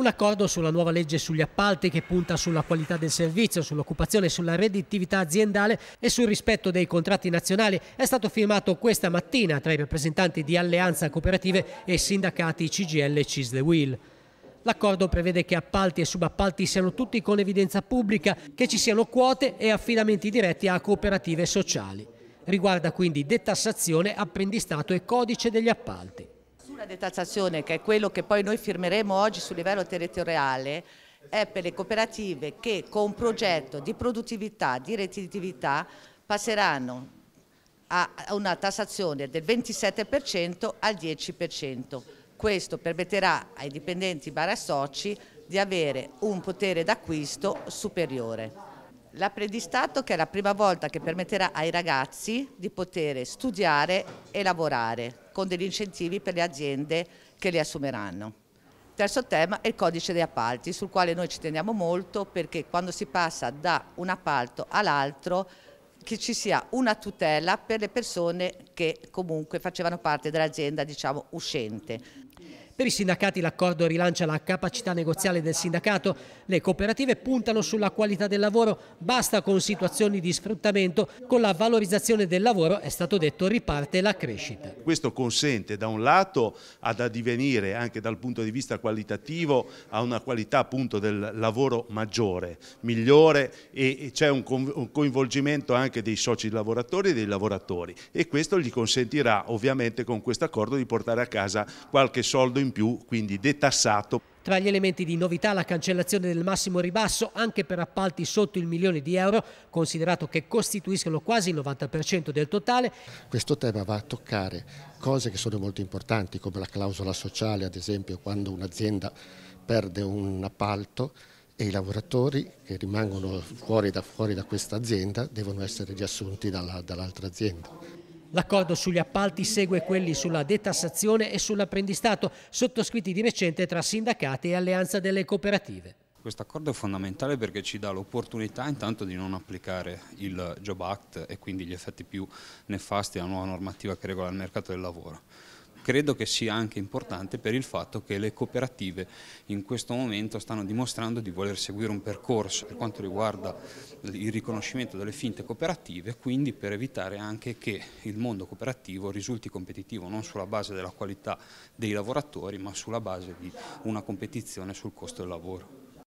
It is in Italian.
Un accordo sulla nuova legge sugli appalti che punta sulla qualità del servizio, sull'occupazione, sulla redditività aziendale e sul rispetto dei contratti nazionali è stato firmato questa mattina tra i rappresentanti di Alleanza Cooperative e sindacati CGL e Cisle Will. L'accordo prevede che appalti e subappalti siano tutti con evidenza pubblica, che ci siano quote e affidamenti diretti a cooperative sociali. Riguarda quindi detassazione, apprendistato e codice degli appalti una detassazione, che è quello che poi noi firmeremo oggi sul livello territoriale, è per le cooperative che con un progetto di produttività, di redditività, passeranno a una tassazione del 27% al 10%. Questo permetterà ai dipendenti bar soci di avere un potere d'acquisto superiore. L'apprendistato che è la prima volta che permetterà ai ragazzi di poter studiare e lavorare con degli incentivi per le aziende che li assumeranno. Terzo tema è il codice dei appalti, sul quale noi ci teniamo molto perché quando si passa da un appalto all'altro che ci sia una tutela per le persone che comunque facevano parte dell'azienda diciamo uscente. Per i sindacati l'accordo rilancia la capacità negoziale del sindacato, le cooperative puntano sulla qualità del lavoro, basta con situazioni di sfruttamento, con la valorizzazione del lavoro, è stato detto, riparte la crescita. Questo consente da un lato ad addivenire anche dal punto di vista qualitativo a una qualità appunto del lavoro maggiore, migliore e c'è un coinvolgimento anche dei soci lavoratori e dei lavoratori e questo gli consentirà ovviamente con questo accordo di portare a casa qualche soldo in in più, quindi detassato. Tra gli elementi di novità la cancellazione del massimo ribasso anche per appalti sotto il milione di euro, considerato che costituiscono quasi il 90% del totale. Questo tema va a toccare cose che sono molto importanti come la clausola sociale, ad esempio quando un'azienda perde un appalto e i lavoratori che rimangono fuori da, fuori da questa azienda devono essere riassunti dall'altra dall azienda. L'accordo sugli appalti segue quelli sulla detassazione e sull'apprendistato, sottoscritti di recente tra sindacati e alleanza delle cooperative. Questo accordo è fondamentale perché ci dà l'opportunità intanto di non applicare il Job Act e quindi gli effetti più nefasti della nuova normativa che regola il mercato del lavoro credo che sia anche importante per il fatto che le cooperative in questo momento stanno dimostrando di voler seguire un percorso per quanto riguarda il riconoscimento delle finte cooperative, quindi per evitare anche che il mondo cooperativo risulti competitivo non sulla base della qualità dei lavoratori ma sulla base di una competizione sul costo del lavoro.